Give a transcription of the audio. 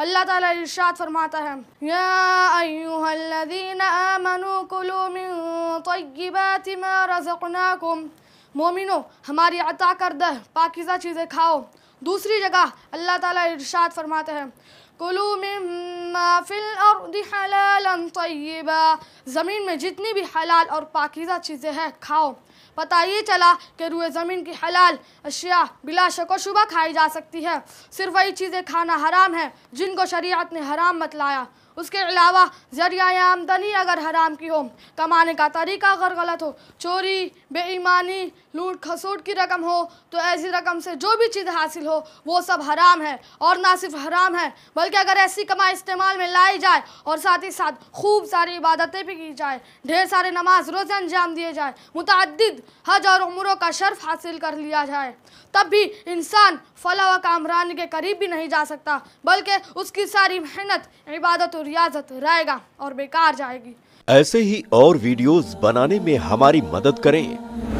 अल्लाह ताला इरशाद फरमाता है या अय्युहल्लज़ीन आमनू कुलू मिन तय्यिबाति मा रज़क़नाकुम मोमिनो हमारी अता कर करदा पाकिज़ा चीज़ें खाओ दूसरी जगह अल्लाह ताला इरशाद फरमाते हैं कुलू मिम्मा फिल दी हलाल तय्यबा ज़मीन में जितनी भी हलाल और पाकिज़ा चीज़ें हैं खाओ पता ये चला कि रुए ज़मीन की हलाल अशिया बिला शक शुबा खाई जा सकती है सिर्फ वही चीज़ें खाना हराम है जिनको शरीयत ने हराम मतलाया उसके अलावा जरिया आमदनी अगर हराम की हो कमाने का तरीका अगर गलत हो चोरी बेईमानी लूट खसूट की रकम हो तो ऐसी रकम से जो भी चीज़ हासिल हो वो सब हराम है और ना सिर्फ हराम है बल्कि अगर ऐसी कमाई इस्तेमाल में लाई जाए और साथ ही साथ खूब सारी इबादतें भी की जाए ढेर सारे नमाज रोज़ अंजाम दिए जाए मुतद हज और उम्रों का शर्फ हासिल कर लिया जाए तब भी इंसान फला व कामरानी के करीब भी नहीं जा सकता बल्कि उसकी सारी मेहनत इबादत तो रियाजत रहेगा और बेकार जाएगी ऐसे ही और वीडियोस बनाने में हमारी मदद करें